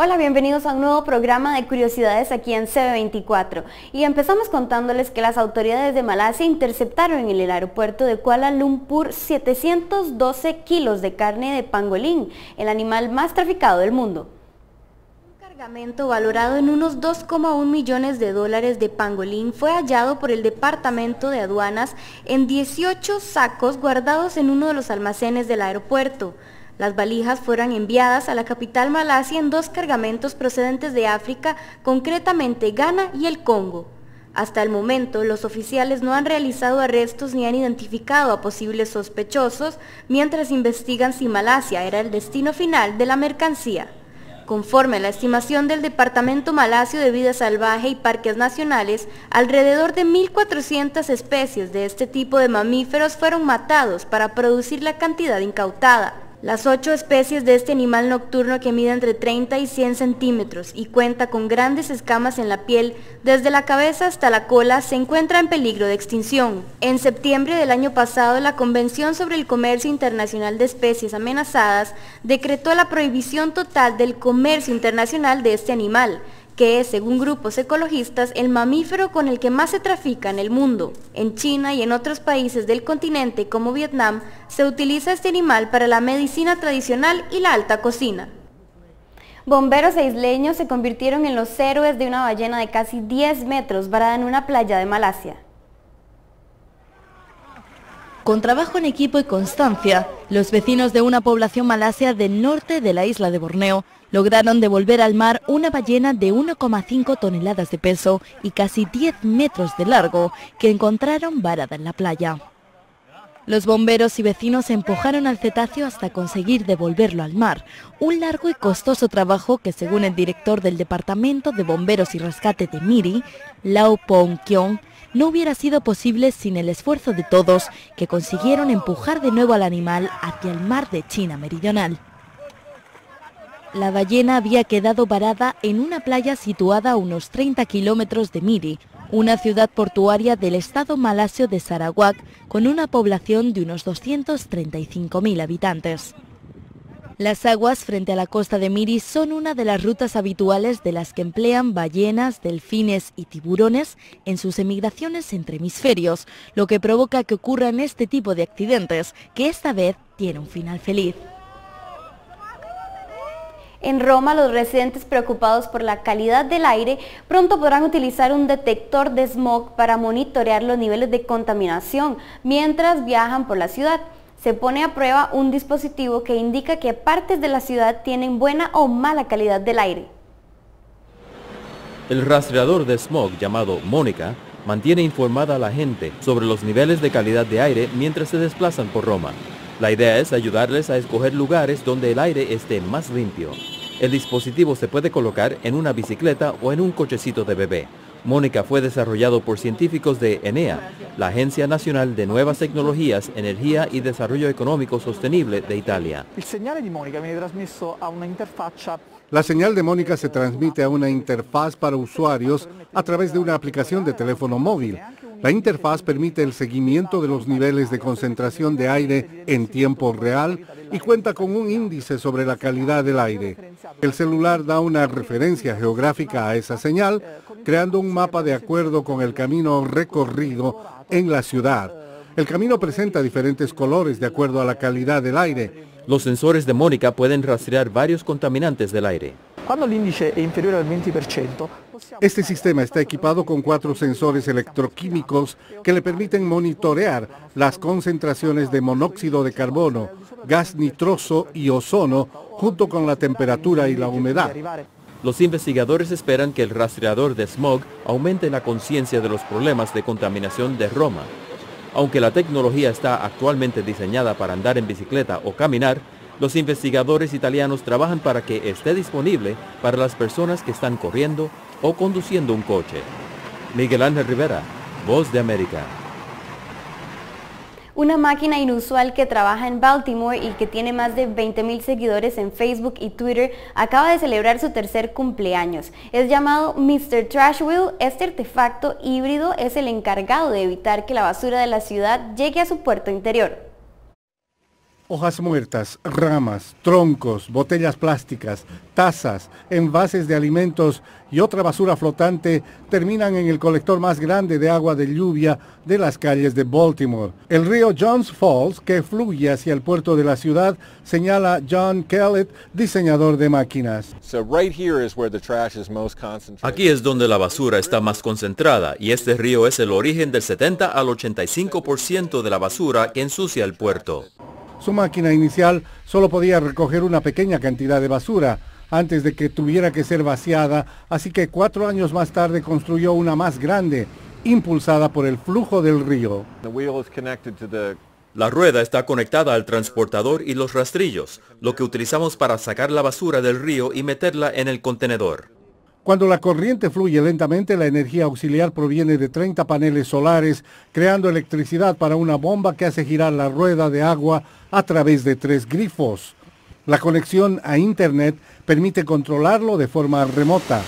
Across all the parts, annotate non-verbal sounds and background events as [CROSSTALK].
Hola, bienvenidos a un nuevo programa de curiosidades aquí en CB24. Y empezamos contándoles que las autoridades de Malasia interceptaron en el aeropuerto de Kuala Lumpur 712 kilos de carne de pangolín, el animal más traficado del mundo Un cargamento valorado en unos 2,1 millones de dólares de pangolín fue hallado por el Departamento de Aduanas en 18 sacos guardados en uno de los almacenes del aeropuerto. Las valijas fueron enviadas a la capital Malasia en dos cargamentos procedentes de África, concretamente Ghana y el Congo. Hasta el momento, los oficiales no han realizado arrestos ni han identificado a posibles sospechosos mientras investigan si Malasia era el destino final de la mercancía. Conforme a la estimación del Departamento Malasio de Vida Salvaje y Parques Nacionales, alrededor de 1.400 especies de este tipo de mamíferos fueron matados para producir la cantidad incautada. Las ocho especies de este animal nocturno que mide entre 30 y 100 centímetros y cuenta con grandes escamas en la piel, desde la cabeza hasta la cola, se encuentra en peligro de extinción. En septiembre del año pasado, la Convención sobre el Comercio Internacional de Especies Amenazadas decretó la prohibición total del comercio internacional de este animal, que es, según grupos ecologistas, el mamífero con el que más se trafica en el mundo. En China y en otros países del continente como Vietnam, se utiliza este animal para la medicina tradicional y la alta cocina. Bomberos isleños se convirtieron en los héroes de una ballena de casi 10 metros varada en una playa de Malasia. Con trabajo en equipo y constancia, los vecinos de una población malasia del norte de la isla de Borneo lograron devolver al mar una ballena de 1,5 toneladas de peso y casi 10 metros de largo que encontraron varada en la playa. Los bomberos y vecinos empujaron al cetáceo hasta conseguir devolverlo al mar, un largo y costoso trabajo que según el director del Departamento de Bomberos y Rescate de Miri, Lau Pong Kiong, no hubiera sido posible sin el esfuerzo de todos que consiguieron empujar de nuevo al animal hacia el mar de China Meridional. La ballena había quedado varada en una playa situada a unos 30 kilómetros de Miri, una ciudad portuaria del estado malasio de Sarawak, con una población de unos 235.000 habitantes. Las aguas frente a la costa de Miri son una de las rutas habituales de las que emplean ballenas, delfines y tiburones en sus emigraciones entre hemisferios, lo que provoca que ocurran este tipo de accidentes, que esta vez tiene un final feliz. En Roma, los residentes preocupados por la calidad del aire pronto podrán utilizar un detector de smog para monitorear los niveles de contaminación mientras viajan por la ciudad se pone a prueba un dispositivo que indica que partes de la ciudad tienen buena o mala calidad del aire. El rastreador de smog llamado Mónica mantiene informada a la gente sobre los niveles de calidad de aire mientras se desplazan por Roma. La idea es ayudarles a escoger lugares donde el aire esté más limpio. El dispositivo se puede colocar en una bicicleta o en un cochecito de bebé. Mónica fue desarrollado por científicos de ENEA, la Agencia Nacional de Nuevas Tecnologías, Energía y Desarrollo Económico Sostenible de Italia. La señal de Mónica se transmite a una interfaz para usuarios a través de una aplicación de teléfono móvil. La interfaz permite el seguimiento de los niveles de concentración de aire en tiempo real y cuenta con un índice sobre la calidad del aire. El celular da una referencia geográfica a esa señal creando un mapa de acuerdo con el camino recorrido en la ciudad. El camino presenta diferentes colores de acuerdo a la calidad del aire. Los sensores de Mónica pueden rastrear varios contaminantes del aire. Cuando el índice es inferior al 20%, este sistema está equipado con cuatro sensores electroquímicos que le permiten monitorear las concentraciones de monóxido de carbono, gas nitroso y ozono, junto con la temperatura y la humedad. Los investigadores esperan que el rastreador de smog aumente la conciencia de los problemas de contaminación de Roma. Aunque la tecnología está actualmente diseñada para andar en bicicleta o caminar, los investigadores italianos trabajan para que esté disponible para las personas que están corriendo o conduciendo un coche. Miguel Ángel Rivera, Voz de América una máquina inusual que trabaja en Baltimore y que tiene más de 20.000 seguidores en Facebook y Twitter, acaba de celebrar su tercer cumpleaños. Es llamado Mr. Trash Este artefacto híbrido es el encargado de evitar que la basura de la ciudad llegue a su puerto interior hojas muertas, ramas, troncos, botellas plásticas, tazas, envases de alimentos y otra basura flotante terminan en el colector más grande de agua de lluvia de las calles de Baltimore. El río Johns Falls, que fluye hacia el puerto de la ciudad, señala John Kellett, diseñador de máquinas. Aquí es donde la basura está más concentrada y este río es el origen del 70 al 85% de la basura que ensucia el puerto. Su máquina inicial solo podía recoger una pequeña cantidad de basura antes de que tuviera que ser vaciada, así que cuatro años más tarde construyó una más grande, impulsada por el flujo del río. La rueda está conectada al transportador y los rastrillos, lo que utilizamos para sacar la basura del río y meterla en el contenedor. Cuando la corriente fluye lentamente, la energía auxiliar proviene de 30 paneles solares, creando electricidad para una bomba que hace girar la rueda de agua a través de tres grifos. La conexión a Internet permite controlarlo de forma remota.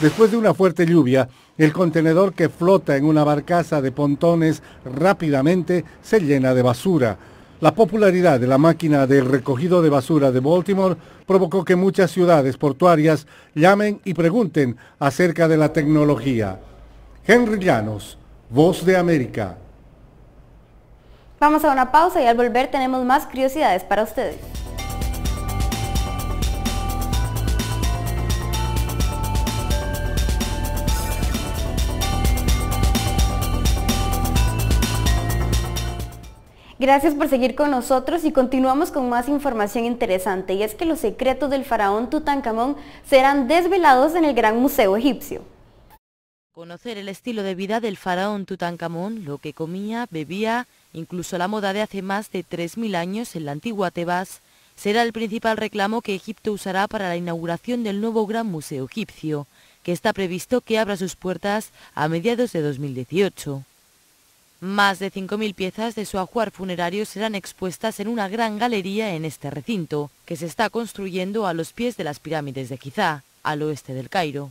Después de una fuerte lluvia, el contenedor que flota en una barcaza de pontones rápidamente se llena de basura. La popularidad de la máquina de recogido de basura de Baltimore provocó que muchas ciudades portuarias llamen y pregunten acerca de la tecnología. Henry Llanos, Voz de América. Vamos a una pausa y al volver tenemos más curiosidades para ustedes. Gracias por seguir con nosotros y continuamos con más información interesante y es que los secretos del faraón Tutankamón serán desvelados en el Gran Museo Egipcio. Conocer el estilo de vida del faraón Tutankamón, lo que comía, bebía, incluso la moda de hace más de 3.000 años en la antigua Tebas, será el principal reclamo que Egipto usará para la inauguración del nuevo Gran Museo Egipcio, que está previsto que abra sus puertas a mediados de 2018. Más de 5.000 piezas de su ajuar funerario serán expuestas en una gran galería en este recinto, que se está construyendo a los pies de las pirámides de Quizá, al oeste del Cairo.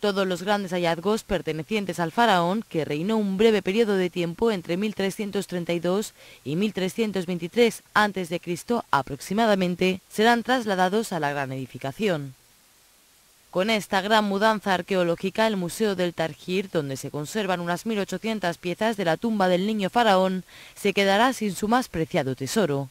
Todos los grandes hallazgos pertenecientes al faraón, que reinó un breve periodo de tiempo entre 1332 y 1323 a.C. aproximadamente, serán trasladados a la gran edificación. Con esta gran mudanza arqueológica, el Museo del Tarjir, donde se conservan unas 1.800 piezas de la tumba del niño faraón, se quedará sin su más preciado tesoro.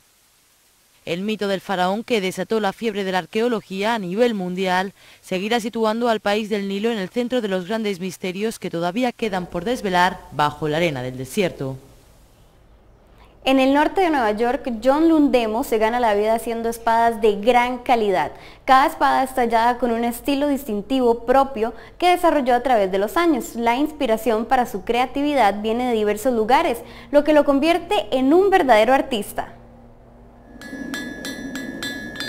El mito del faraón que desató la fiebre de la arqueología a nivel mundial seguirá situando al país del Nilo en el centro de los grandes misterios que todavía quedan por desvelar bajo la arena del desierto. En el norte de Nueva York, John Lundemo se gana la vida haciendo espadas de gran calidad. Cada espada es tallada con un estilo distintivo propio que desarrolló a través de los años. La inspiración para su creatividad viene de diversos lugares, lo que lo convierte en un verdadero artista.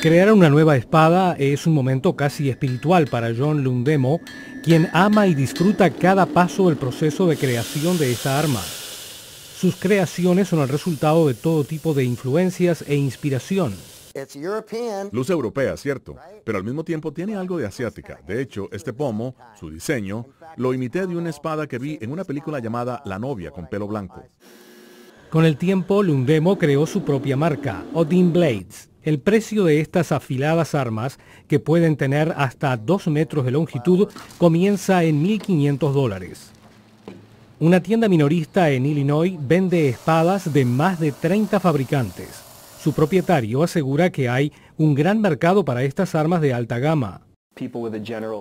Crear una nueva espada es un momento casi espiritual para John Lundemo, quien ama y disfruta cada paso del proceso de creación de esta arma. Sus creaciones son el resultado de todo tipo de influencias e inspiración. Luz europea, cierto, pero al mismo tiempo tiene algo de asiática. De hecho, este pomo, su diseño, lo imité de una espada que vi en una película llamada La novia con pelo blanco. Con el tiempo, Lundemo creó su propia marca, Odin Blades. El precio de estas afiladas armas, que pueden tener hasta 2 metros de longitud, comienza en 1.500 dólares. Una tienda minorista en Illinois vende espadas de más de 30 fabricantes. Su propietario asegura que hay un gran mercado para estas armas de alta gama.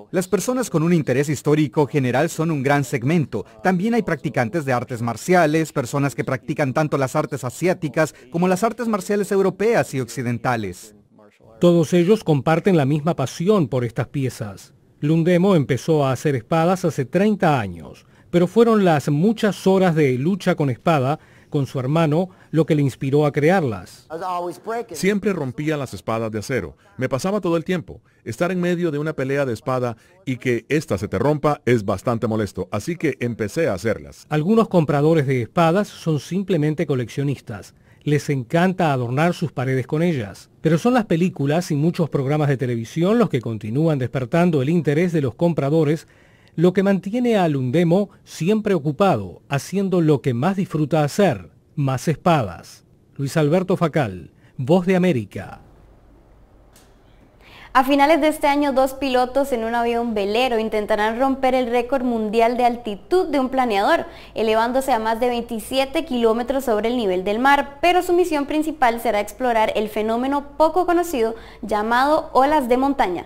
Las personas con un interés histórico general son un gran segmento. También hay practicantes de artes marciales, personas que practican tanto las artes asiáticas como las artes marciales europeas y occidentales. Todos ellos comparten la misma pasión por estas piezas. Lundemo empezó a hacer espadas hace 30 años pero fueron las muchas horas de lucha con espada con su hermano lo que le inspiró a crearlas. Siempre rompía las espadas de acero. Me pasaba todo el tiempo. Estar en medio de una pelea de espada y que ésta se te rompa es bastante molesto, así que empecé a hacerlas. Algunos compradores de espadas son simplemente coleccionistas. Les encanta adornar sus paredes con ellas. Pero son las películas y muchos programas de televisión los que continúan despertando el interés de los compradores lo que mantiene a Lundemo siempre ocupado, haciendo lo que más disfruta hacer, más espadas. Luis Alberto Facal, Voz de América. A finales de este año, dos pilotos en un avión velero intentarán romper el récord mundial de altitud de un planeador, elevándose a más de 27 kilómetros sobre el nivel del mar, pero su misión principal será explorar el fenómeno poco conocido llamado olas de montaña.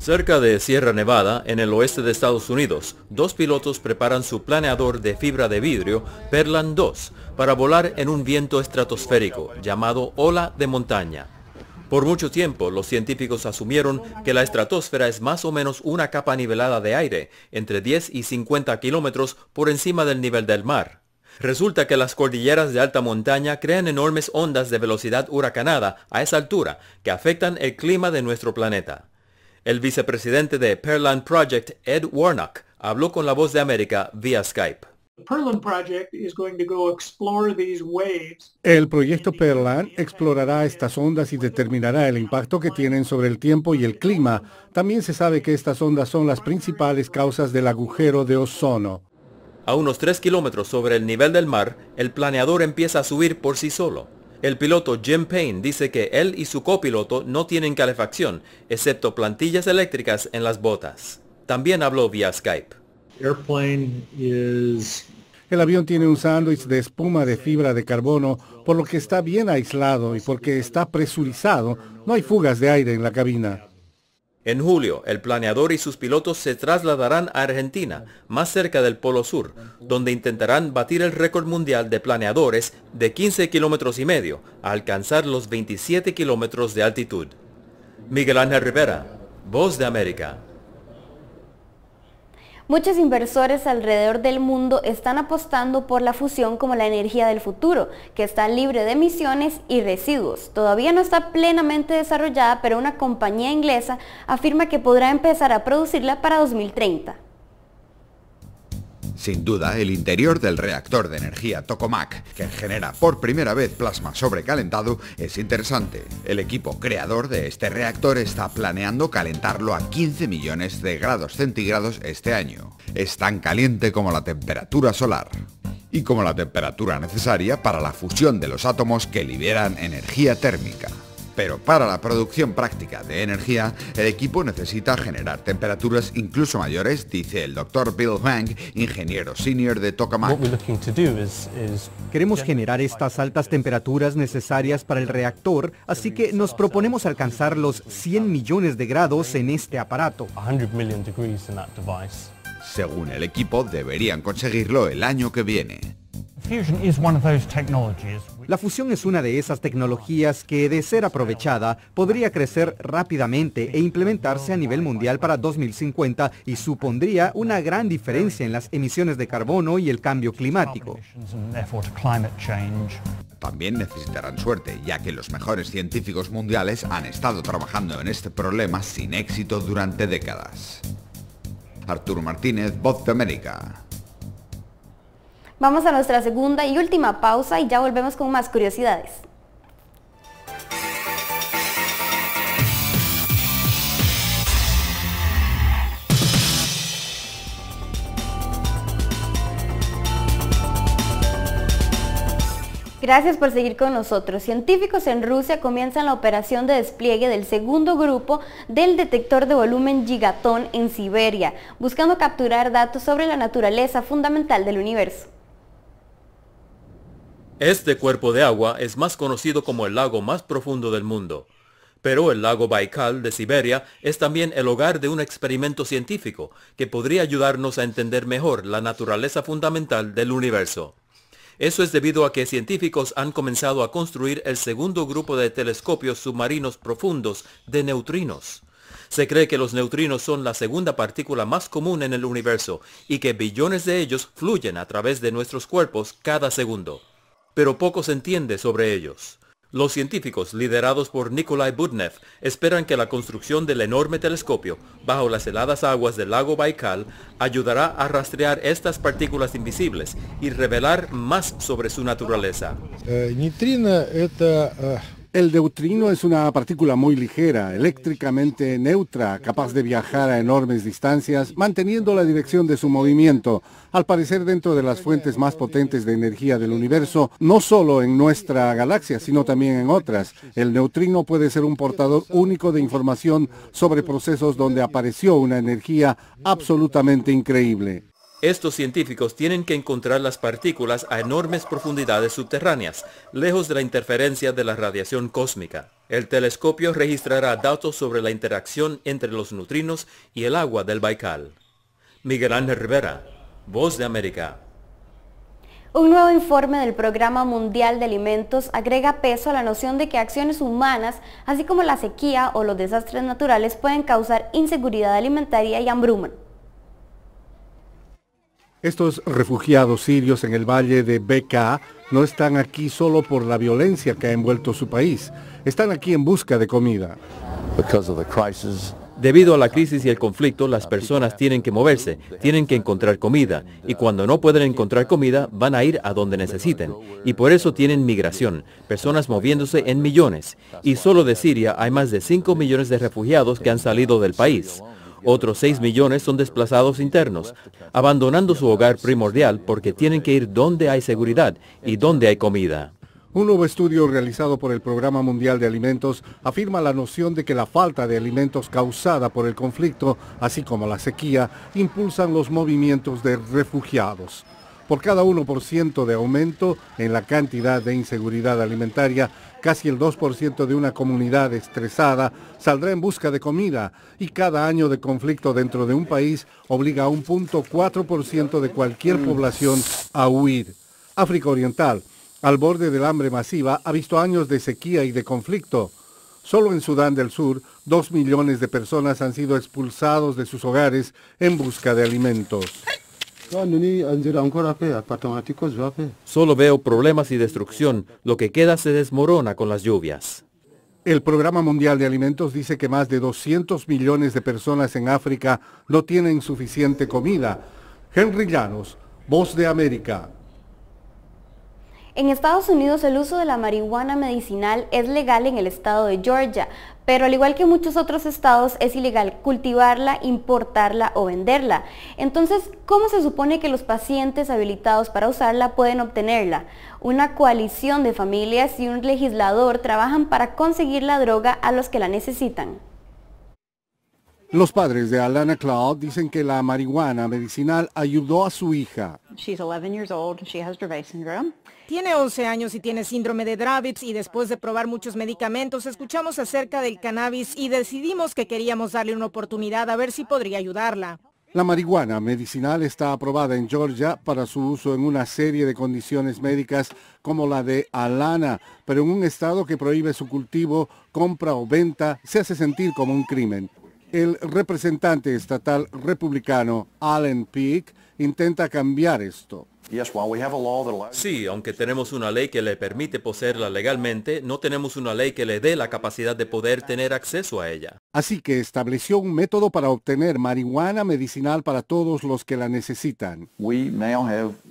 Cerca de Sierra Nevada, en el oeste de Estados Unidos, dos pilotos preparan su planeador de fibra de vidrio, Perlan 2, para volar en un viento estratosférico llamado ola de montaña. Por mucho tiempo, los científicos asumieron que la estratosfera es más o menos una capa nivelada de aire, entre 10 y 50 kilómetros por encima del nivel del mar. Resulta que las cordilleras de alta montaña crean enormes ondas de velocidad huracanada a esa altura, que afectan el clima de nuestro planeta. El vicepresidente de Pearland Project, Ed Warnock, habló con La Voz de América vía Skype. El proyecto Pearland explorará estas ondas y determinará el impacto que tienen sobre el tiempo y el clima. También se sabe que estas ondas son las principales causas del agujero de ozono. A unos 3 kilómetros sobre el nivel del mar, el planeador empieza a subir por sí solo. El piloto Jim Payne dice que él y su copiloto no tienen calefacción, excepto plantillas eléctricas en las botas. También habló vía Skype. El avión tiene un sándwich de espuma de fibra de carbono, por lo que está bien aislado y porque está presurizado, no hay fugas de aire en la cabina. En julio, el planeador y sus pilotos se trasladarán a Argentina, más cerca del Polo Sur, donde intentarán batir el récord mundial de planeadores de 15 kilómetros y medio, a alcanzar los 27 kilómetros de altitud. Miguel Ángel Rivera, Voz de América. Muchos inversores alrededor del mundo están apostando por la fusión como la energía del futuro, que está libre de emisiones y residuos. Todavía no está plenamente desarrollada, pero una compañía inglesa afirma que podrá empezar a producirla para 2030. Sin duda, el interior del reactor de energía Tokamak, que genera por primera vez plasma sobrecalentado, es interesante. El equipo creador de este reactor está planeando calentarlo a 15 millones de grados centígrados este año. Es tan caliente como la temperatura solar y como la temperatura necesaria para la fusión de los átomos que liberan energía térmica. Pero para la producción práctica de energía, el equipo necesita generar temperaturas incluso mayores, dice el doctor Bill Hank ingeniero senior de Tokamak. Queremos generar estas altas temperaturas necesarias para el reactor, así que nos proponemos alcanzar los 100 millones de grados en este aparato. Según el equipo, deberían conseguirlo el año que viene. La fusión es una de esas tecnologías que, de ser aprovechada, podría crecer rápidamente e implementarse a nivel mundial para 2050 y supondría una gran diferencia en las emisiones de carbono y el cambio climático. También necesitarán suerte, ya que los mejores científicos mundiales han estado trabajando en este problema sin éxito durante décadas. Arturo Martínez, Voz de América. Vamos a nuestra segunda y última pausa y ya volvemos con más curiosidades. Gracias por seguir con nosotros. Científicos en Rusia comienzan la operación de despliegue del segundo grupo del detector de volumen gigatón en Siberia, buscando capturar datos sobre la naturaleza fundamental del universo. Este cuerpo de agua es más conocido como el lago más profundo del mundo. Pero el lago Baikal de Siberia es también el hogar de un experimento científico que podría ayudarnos a entender mejor la naturaleza fundamental del universo. Eso es debido a que científicos han comenzado a construir el segundo grupo de telescopios submarinos profundos de neutrinos. Se cree que los neutrinos son la segunda partícula más común en el universo y que billones de ellos fluyen a través de nuestros cuerpos cada segundo pero poco se entiende sobre ellos. Los científicos, liderados por Nikolai Budnev, esperan que la construcción del enorme telescopio bajo las heladas aguas del lago Baikal ayudará a rastrear estas partículas invisibles y revelar más sobre su naturaleza. Э, el neutrino es una partícula muy ligera, eléctricamente neutra, capaz de viajar a enormes distancias, manteniendo la dirección de su movimiento. Al parecer dentro de las fuentes más potentes de energía del universo, no solo en nuestra galaxia, sino también en otras. El neutrino puede ser un portador único de información sobre procesos donde apareció una energía absolutamente increíble. Estos científicos tienen que encontrar las partículas a enormes profundidades subterráneas, lejos de la interferencia de la radiación cósmica. El telescopio registrará datos sobre la interacción entre los neutrinos y el agua del Baikal. Miguel Ángel Rivera, Voz de América. Un nuevo informe del Programa Mundial de Alimentos agrega peso a la noción de que acciones humanas, así como la sequía o los desastres naturales, pueden causar inseguridad alimentaria y hambruna. Estos refugiados sirios en el valle de Bekaa no están aquí solo por la violencia que ha envuelto su país, están aquí en busca de comida. Debido a la crisis y el conflicto, las personas tienen que moverse, tienen que encontrar comida, y cuando no pueden encontrar comida, van a ir a donde necesiten. Y por eso tienen migración, personas moviéndose en millones. Y solo de Siria hay más de 5 millones de refugiados que han salido del país. Otros 6 millones son desplazados internos, abandonando su hogar primordial porque tienen que ir donde hay seguridad y donde hay comida. Un nuevo estudio realizado por el Programa Mundial de Alimentos afirma la noción de que la falta de alimentos causada por el conflicto, así como la sequía, impulsan los movimientos de refugiados. Por cada 1% de aumento en la cantidad de inseguridad alimentaria, Casi el 2% de una comunidad estresada saldrá en busca de comida y cada año de conflicto dentro de un país obliga a un punto 4% de cualquier mm. población a huir. África Oriental, al borde del hambre masiva, ha visto años de sequía y de conflicto. Solo en Sudán del Sur, dos millones de personas han sido expulsados de sus hogares en busca de alimentos. Ah, Solo veo problemas y destrucción. Lo que queda se desmorona con las lluvias. El Programa Mundial de Alimentos dice que más de 200 millones de personas en África no tienen suficiente comida. Henry Llanos, Voz de América, en Estados Unidos el uso de la marihuana medicinal es legal en el estado de Georgia, pero al igual que muchos otros estados es ilegal cultivarla, importarla o venderla. Entonces, ¿cómo se supone que los pacientes habilitados para usarla pueden obtenerla? Una coalición de familias y un legislador trabajan para conseguir la droga a los que la necesitan. Los padres de Alana Cloud dicen que la marihuana medicinal ayudó a su hija. Tiene 11 años y tiene síndrome de Dravitz y después de probar muchos medicamentos escuchamos acerca del cannabis y decidimos que queríamos darle una oportunidad a ver si podría ayudarla. La marihuana medicinal está aprobada en Georgia para su uso en una serie de condiciones médicas como la de Alana, pero en un estado que prohíbe su cultivo, compra o venta se hace sentir como un crimen. El representante estatal republicano Alan Peake intenta cambiar esto. Sí, aunque tenemos una ley que le permite poseerla legalmente, no tenemos una ley que le dé la capacidad de poder tener acceso a ella. Así que estableció un método para obtener marihuana medicinal para todos los que la necesitan.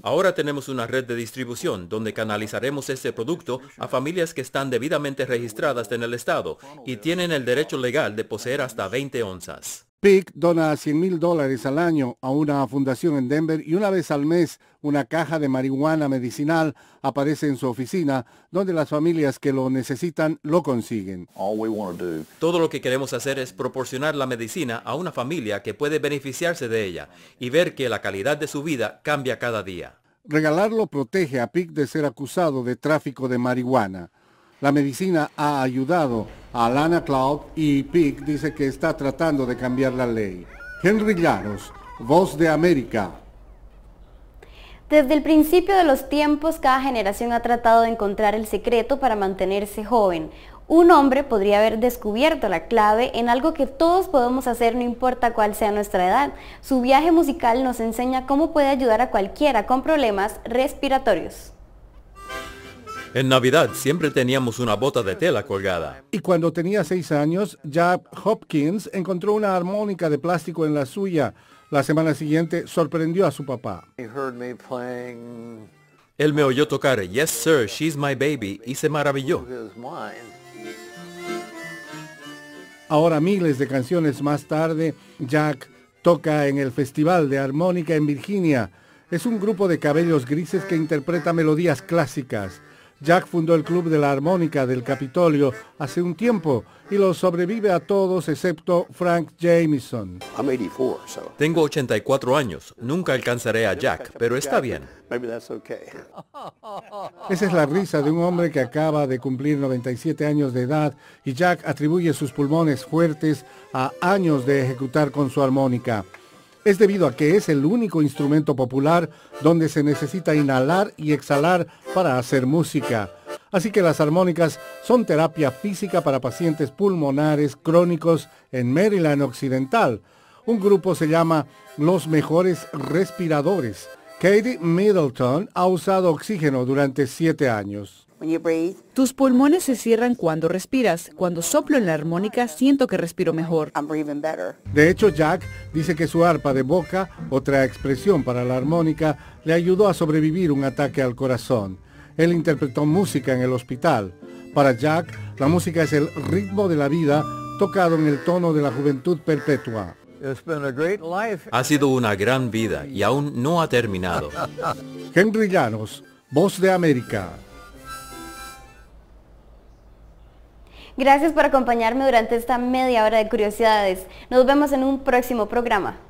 Ahora tenemos una red de distribución donde canalizaremos este producto a familias que están debidamente registradas en el estado y tienen el derecho legal de poseer hasta 20 onzas. PIC dona 100 mil dólares al año a una fundación en Denver y una vez al mes una caja de marihuana medicinal aparece en su oficina, donde las familias que lo necesitan lo consiguen. Todo lo que queremos hacer es proporcionar la medicina a una familia que puede beneficiarse de ella y ver que la calidad de su vida cambia cada día. Regalarlo protege a Pick de ser acusado de tráfico de marihuana. La medicina ha ayudado a Lana Cloud y Pick dice que está tratando de cambiar la ley. Henry Llanos, Voz de América, desde el principio de los tiempos, cada generación ha tratado de encontrar el secreto para mantenerse joven. Un hombre podría haber descubierto la clave en algo que todos podemos hacer no importa cuál sea nuestra edad. Su viaje musical nos enseña cómo puede ayudar a cualquiera con problemas respiratorios. En Navidad siempre teníamos una bota de tela colgada. Y cuando tenía seis años, Jab Hopkins encontró una armónica de plástico en la suya. La semana siguiente sorprendió a su papá. Él me oyó tocar Yes Sir, She's My Baby y se maravilló. Ahora miles de canciones más tarde, Jack toca en el Festival de Armónica en Virginia. Es un grupo de cabellos grises que interpreta melodías clásicas. Jack fundó el Club de la Armónica del Capitolio hace un tiempo y lo sobrevive a todos excepto Frank Jameson. Tengo 84 años, nunca alcanzaré a Jack, pero está bien. [LAUGHS] Esa es la risa de un hombre que acaba de cumplir 97 años de edad y Jack atribuye sus pulmones fuertes a años de ejecutar con su armónica es debido a que es el único instrumento popular donde se necesita inhalar y exhalar para hacer música. Así que las armónicas son terapia física para pacientes pulmonares crónicos en Maryland Occidental. Un grupo se llama Los Mejores Respiradores. Katie Middleton ha usado oxígeno durante siete años. Tus pulmones se cierran cuando respiras. Cuando soplo en la armónica, siento que respiro mejor. De hecho, Jack dice que su arpa de boca, otra expresión para la armónica, le ayudó a sobrevivir un ataque al corazón. Él interpretó música en el hospital. Para Jack, la música es el ritmo de la vida tocado en el tono de la juventud perpetua. Ha sido una gran vida y aún no ha terminado. Henry Llanos, Voz de América. Gracias por acompañarme durante esta media hora de curiosidades. Nos vemos en un próximo programa.